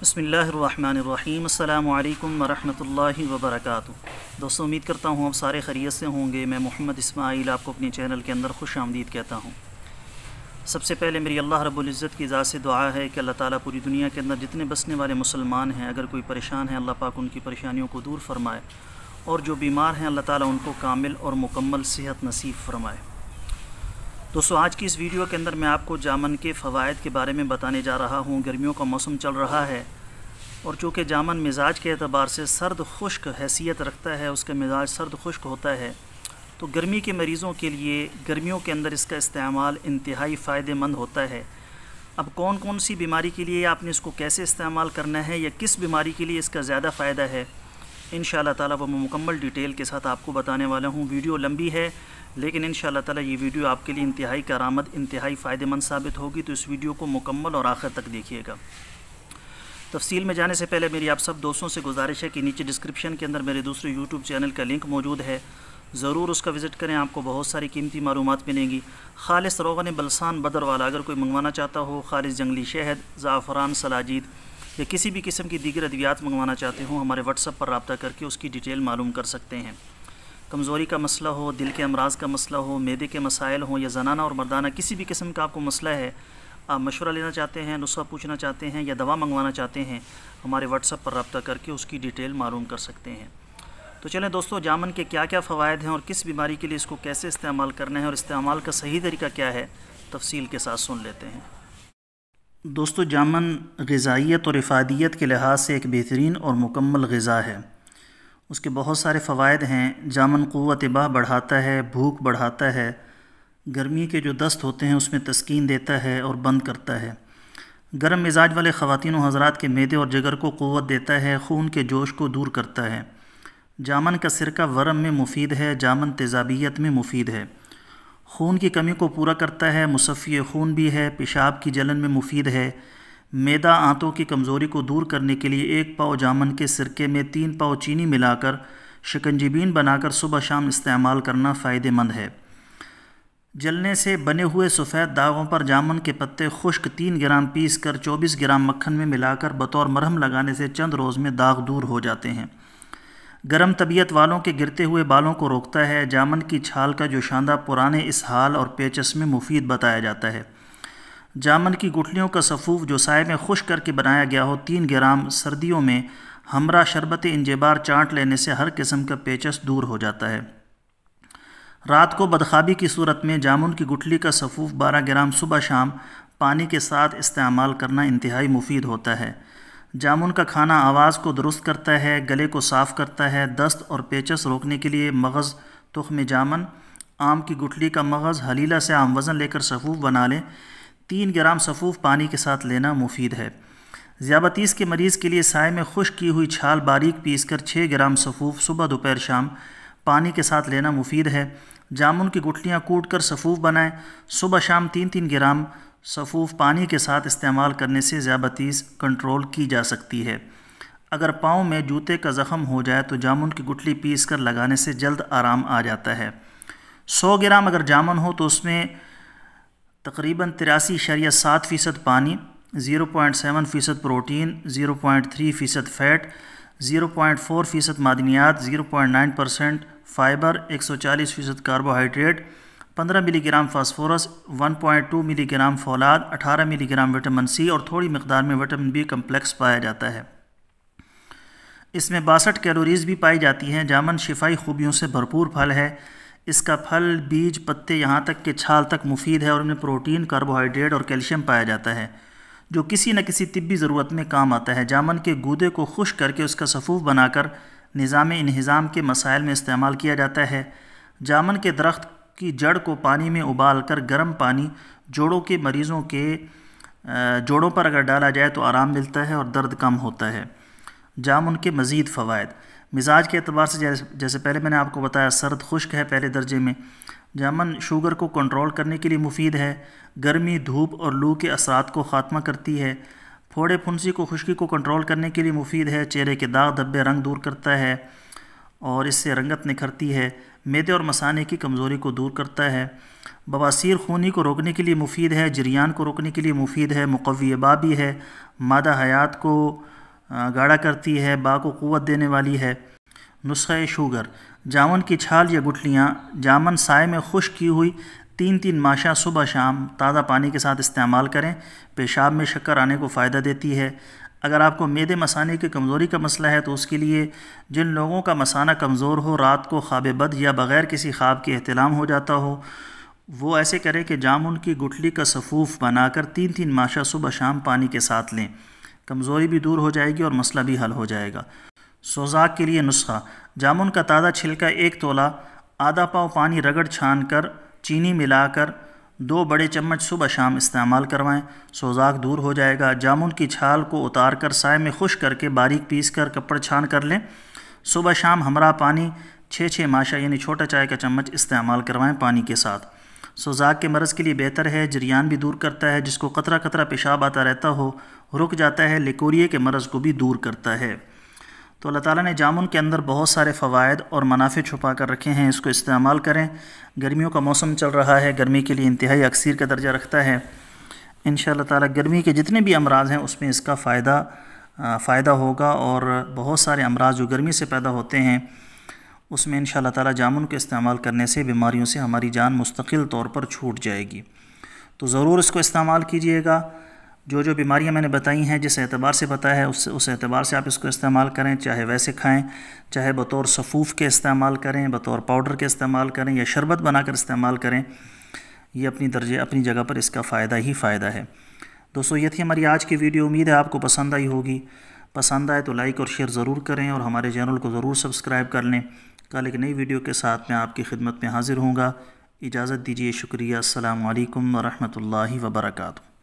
बसमिलीम अल्लाम वरम् वर्क दोस्तों उम्मीद करता हूँ आप सारे खरीत से होंगे मैं मोहम्मद इसमाइल आपको अपने चैनल के अंदर खुश आमदीद कहता हूँ सबसे पहले मेरी अल्लाह रबुल्ज़त की इजाज़ से दुआ है कि अल्लाह ताली पूरी दुनिया के अंदर जितने बसने वाले मुसलमान हैं अगर कोई परेशान है अल्लाह पाक उनकी परेशानियों को दूर फरमाए और जो बीमार हैं अल्लाह ताली उनको कामिल और मुकम्मल सेहत नसीब फरमाए दोस्तों आज की इस वीडियो के अंदर मैं आपको जामन के फ़वाद के बारे में बताने जा रहा हूँ गर्मियों का मौसम चल रहा है और चूँकि जामन मिजाज के अतबार से सर्द खुश्क हैसियत रखता है उसका मिजाज सर्द खुश्क होता है तो गर्मी के मरीज़ों के लिए गर्मियों के अंदर इसका इस्तेमाल इंतहाई फ़ायदेमंद होता है अब कौन कौन सी बीमारी के लिए आपने इसको कैसे इस्तेमाल करना है या किस बीमारी के लिए इसका ज़्यादा फ़ायदा है इन ताला वो मैं मुकम्मल डिटेल के साथ आपको बताने वाला हूँ वीडियो लंबी है लेकिन इन ताला ये वीडियो आपके लिए इंतहाई करामद इंतहाई फ़ायदेमंद साबित होगी तो इस वीडियो को मुकम्मल और आखिर तक देखिएगा तफसील में जाने से पहले मेरी आप सब दोस्तों से गुजारिश है कि नीचे डिस्क्रिप्शन के अंदर मेरे दूसरे यूट्यूब चैनल का लिंक मौजूद है ज़रूर उसका विज़िट करें आपको बहुत सारी कीमती मालूम मिलेंगी खालिस रोगन बलसान बदर वाला अगर कोई मंगवाना चाहता हो खालिस जंगली शहद ज़ाफ़रान सलाजीद या किसी भी किस्म की दीगर अद्वियात मंगवाना चाहते हो हमारे व्हाट्सअप पर रबता करके उसकी डिटेल मालूम कर सकते हैं कमज़ोरी का मसला हो दिल के अमराज का मसला हो मैदे के मसाइल हों या जनाना और मर्दाना किसी भी किस्म का आपको मसला है आप मशवरा लेना चाहते हैं नुस्खा पूछना चाहते हैं या दवा मंगवाना चाहते हैं हमारे व्हाट्सअप पर रबता करके उसकी डिटेल मालूम कर सकते हैं तो चलें दोस्तों जामन के क्या क्या फ़वाद हैं और किस बीमारी के लिए इसको कैसे इस्तेमाल करना है और इस्तेमाल का सही तरीका क्या है तफसील के साथ सुन लेते हैं दोस्तों जामन गज़ाइत और अफ़ादियत के लिहाज से एक बेहतरीन और मुकम्मल गज़ा है उसके बहुत सारे फ़वाद हैं जामन क़वत बाह बढ़ाता है भूख बढ़ाता है गर्मी के जो दस्त होते हैं उसमें तस्किन देता है और बंद करता है गर्म मिजाज वाले ख़वान हजरा के मैदे और जगर को क़वत देता है खून के जोश को दूर करता है जामन का सिरका वरम में मुफीद है जामन तेजाबियत में मुफीद है खून की कमी को पूरा करता है मुसफ़ी खून भी है पेशाब की जलन में मुफीद है मैदा आंतों की कमज़ोरी को दूर करने के लिए एक पाव जामन के सिरके में तीन पाव चीनी मिलाकर शिकंजीबीन बनाकर सुबह शाम इस्तेमाल करना फ़ायदेमंद है जलने से बने हुए सफ़ेद दागों पर जामन के पत्ते खुश्क तीन ग्राम पीस कर चौबीस ग्राम मक्खन में मिलाकर बतौर मरहम लगाने से चंद रोज़ में दाग दूर हो जाते हैं गर्म तबीयत वालों के गिरते हुए बालों को रोकता है जामन की छाल का जोशांदा पुराने इसहाल और पेचस में मुफीद बताया जाता है जामन की गुठलियों का सफ़ूफ जो साय में खुश करके बनाया गया हो तीन ग्राम सर्दियों में हमरा शरबत इंजेबार चाट लेने से हर किस्म का पेचस दूर हो जाता है रात को बदखाबी की सूरत में जामुन की गुठली का सफ़ूफ बारह ग्राम सुबह शाम पानी के साथ इस्तेमाल करना इंतहाई मुफीद होता है जामुन का खाना आवाज़ को दुरुस्त करता है गले को साफ़ करता है दस्त और पेचस रोकने के लिए मगज़ तुख्म जामन आम की गुठली का मगज़ हलीला से आम वज़न लेकर सफ़ूफ बना लें तीन ग्राम सफ़ूफ पानी के साथ लेना मुफीद है ज़्याबतीस के मरीज़ के लिए साय में खुश की हुई छाल बारीक पीस कर छः ग्राम सफ़ूफ सुबह दोपहर शाम पानी के साथ लेना मुफीद है जामुन की गुठलियाँ कूट कर सफ़ूफ बनाएँ सुबह शाम तीन तीन ग्राम सफ़ूफ पानी के साथ इस्तेमाल करने से ज़्यादतीस कंट्रोल की जा सकती है अगर पाँव में जूते का ज़ख़म हो जाए तो जामुन की गुटली पीस कर लगाने से जल्द आराम आ जाता है सौ ग्राम अगर जामुन हो तो उसमें तकरीबन तिरासी शरिया सात फ़ीसद पानी ज़ीरो पॉइंट सेवन फ़ीसद प्रोटीन ज़ीरो पॉइंट थ्री फ़ीसद फ़ैट ज़ीरो पॉइंट फोर फ़ीसद मादनियात zero point nine percent fibre एक सौ चालीस फ़ीसद कार्बोहाइड्रेट 15 मिलीग्राम फास्फोरस 1.2 मिलीग्राम फौलाद 18 मिलीग्राम विटामिन सी और थोड़ी मकदार में विटामिन बी कम्प्लेक्स पाया जाता है इसमें बासठ कैलोरीज भी पाई जाती हैं जामन शिफाई खूबियों से भरपूर फल है इसका फल बीज पत्ते यहाँ तक के छाल तक मुफीद है और इनमें प्रोटीन कार्बोहाइड्रेट और कैल्शियम पाया जाता है जो किसी न किसी तिब्बी ज़रूरत में काम आता है जामन के गूदे को खुश करके उसका सफ़ूफ बनाकर निज़ाम इन्हज़ाम के मसाइल में इस्तेमाल किया जाता है जामन के दरख्त की जड़ को पानी में उबाल कर गर्म पानी जोड़ों के मरीज़ों के जोड़ों पर अगर डाला जाए तो आराम मिलता है और दर्द कम होता है जामुन के मज़ीद फ़वाद मिजाज के अतबार से जैसे पहले मैंने आपको बताया सर्द खुश्क है पहले दर्जे में जामुन शुगर को कंट्रोल करने के लिए मुफीद है गर्मी धूप और लू के असरात को ख़ात्मा करती है फोड़े फुंसी को खुश्की को कंट्रोल करने के लिए मुफीद है चेहरे के दाग धब्बे रंग दूर करता है और इससे रंगत निखरती है मेदे और मसाने की कमज़ोरी को दूर करता है बवासीर खूनी को रोकने के लिए मुफीद है जरियान को रोकने के लिए मुफीद है मुकवी बाबी है मादा हयात को गाढ़ा करती है बा को क़वत देने वाली है नुस्खे शुगर जामन की छाल या गुठलियाँ जामन साय में खुश की हुई तीन तीन माशा सुबह शाम ताज़ा पानी के साथ इस्तेमाल करें पेशाब में शक्कर आने को फ़ायदा देती है अगर आपको मेदे मसाने की कमज़ोरी का मसला है तो उसके लिए जिन लोगों का मसाना कमज़ोर हो रात को ख्वाब बद या बग़ैर किसी ख्वाब के अहतलाम हो जाता हो वो ऐसे करें कि जामुन की गुठली का सफ़ूफ़ बनाकर तीन तीन माशा सुबह शाम पानी के साथ लें कमज़ोरी भी दूर हो जाएगी और मसला भी हल हो जाएगा सोजाक के लिए नुस्खा जामुन का ताज़ा छिलका एक तोला आधा पाव पानी रगड़ छान कर चीनी मिलाकर दो बड़े चम्मच सुबह शाम इस्तेमाल करवाएं सोजाक दूर हो जाएगा जामुन की छाल को उतार कर साय में खुश करके बारीक पीस कर कपड़ छान कर लें सुबह शाम हमरा पानी छः छः माशा यानी छोटा चाय का चम्मच इस्तेमाल करवाएं पानी के साथ सोजाक के मरज़ के लिए बेहतर है जरियान भी दूर करता है जिसको कतरा कतरा पेशाब आता रहता हो रुक जाता है लेकोरिए के मरज़ को भी दूर करता है तो अल्लाह ताला ने जामुन के अंदर बहुत सारे फ़वाद और मुनाफे छुपा कर रखे हैं इसको इस्तेमाल करें गर्मियों का मौसम चल रहा है गर्मी के लिए इंतहाई अक्सर का दर्जा रखता है इन ताला गर्मी के जितने भी अमराज हैं उसमें इसका फ़ायदा फ़ायदा होगा और बहुत सारे अमराज जो गर्मी से पैदा होते हैं उसमें इन ताला जामुन के इस्तेमाल करने से बीमारियों से हमारी जान मुस्तकिल तौर पर छूट जाएगी तो ज़रूर इसको इस्तेमाल कीजिएगा जो जो बीमारियां मैंने बताई हैं जिस एतबार से बताया है उस उस एतबार से आप इसको इस्तेमाल करें चाहे वैसे खाएं चाहे बतौर सफ़ूफ़ के इस्तेमाल करें बतौर पाउडर के इस्तेमाल करें या शरबत बनाकर इस्तेमाल करें ये अपनी दर्जे अपनी जगह पर इसका फ़ायदा ही फ़ायदा है दोस्तों ये थी हमारी आज की वीडियो उम्मीद है आपको पसंद आई होगी पसंद आए तो लाइक और शेयर ज़रूर करें और हमारे चैनल को ज़रूर सब्सक्राइब कर लें कल एक नई वीडियो के साथ मैं आपकी खिदमत में हाज़िर हूँगा इजाज़त दीजिए शुक्रिया अल्लाम वरहमल वबरकू